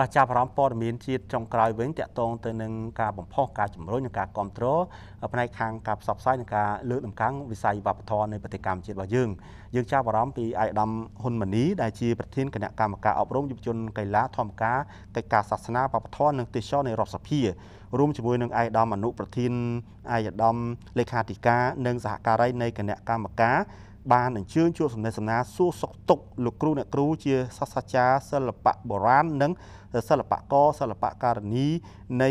បាទចាប់អារម្មណ៍ព័ត៌មានជាតិចុងក្រោយវិញតកតងទៅនឹងការបំផុសការជំរុញនិងការគ្រប់គ្រងផ្នែកខាងការផ្សព្វផ្សាយនិងការលើកតម្កើងវិស័យវប្បធម៌នៅប្រទេសកម្ពុជារបស់យើងយើងចាប់អារម្មណ៍ពីអាយដាមហ៊ុនម៉ាណីដែលជាប្រធានគណៈកម្មការអប់រំយុវជនកីឡាធម្មការកិច្ចការសាសនាវប្បធម៌និងទេសចរនៃរដ្ឋសភា រួមជាមួយនឹងអាយដាមអនុប្រធានអាយដាមលេខាធិការ និងសហការីនៃគណៈកម្មការបានអញ្ជើញជួបសំណេះសំណាលសួរសុខទុក្ខលោកគ្រូអ្នកគ្រូជាសាស្ត្រាចារ្យសិល្បៈបុរាណនិងសិល្បករសិល្បករនីនៃ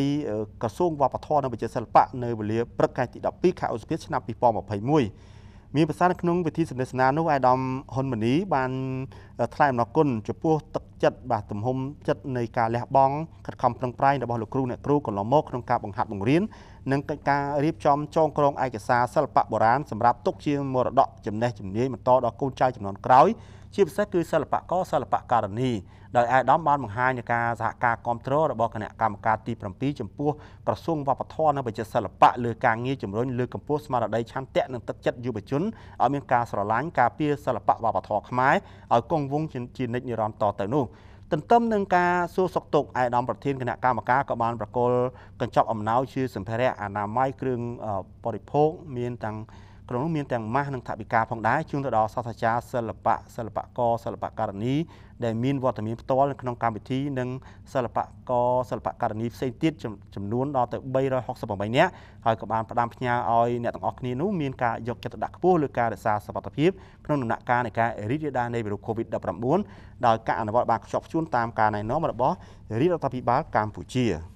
ក្រសួងវប្បធម៌និងវិចិត្រសិល្បៈនៅវេលាព្រឹកថ្ងៃទី12ខែឧសភាឆ្នាំ2021មានប្រសាសន៍ក្នុងវិធីសំណេះសំណាលនោះអាដាមហ៊ុនម៉ានីបានថ្លែងអំណរគុណចំពោះទឹកចិត្តបាទទំហំចិត្តនៃការលះបង់ខិតខំប្រឹងប្រែងរបស់លោកគ្រូអ្នកគ្រូកន្លងមកក្នុងការបង្ហាត់បង្រៀននិងកិច្ចការរៀបចំចងក្រងឯកសារសិល្បៈបុរាណសម្រាប់ទុកជាមរតកចំណេះជំនាញបន្តដល់កូនចៅចំនួនក្រោយជាពិសេសគឺសិល្បករសិល្បករនីដោយអាយដាមបានបង្ហាញនៃការសហការគ្រប់គ្រងរបស់គណៈកម្មការទី7ចំពោះក្រសួងវប្បធម៌និងវិចិត្រសិល្បៈលើការងារជំរុញលើកម្ពស់ស្មារតីឆន្ទៈនិងទឹកចិត្តយុវជនឲ្យមានការស្រឡាញ់ការពារសិល្បៈវប្បធម៌ខ្មែរឲ្យគង់ងវងជានិច្ចនិរន្តរតទៅនោះទន្ទឹមនឹងការសួរសុខទុក្ខឯកឧត្តមប្រធានគណៈកម្មការក៏បានប្រគល់កញ្ចប់អំណោយជាសម្ភារៈអនាម័យគ្រឿងបរិភោគមានទាំងក្នុងនោះមានទាំងម៉ាស់និងថវិកាផងដែរជូនទៅដល់សាស្ត្រាចារ្យសិល្បៈសិល្បករសិល្បករនី ដែលមានវត្តមានផ្ទាល់នៅក្នុងកម្មវិធីនិងសិល្បករសិល្បករនីផ្សេងទៀតចំនួនដល់ទៅ368នាក់ហើយក៏បានផ្ដាំផ្ញើឲ្យអ្នកទាំងអស់គ្នានោះមានការយកចិត្តទុកដាក់ខ្ពស់លើការរក្សាសុខភាពក្នុងដំណាក់កាលនៃការរីករាលដាលនៃវីរុស COVID-19 ដោយការអនុវត្តបានខ្ជាប់ខ្ជួនតាមការណែនាំរបស់រាជរដ្ឋាភិបាលកម្ពុជា។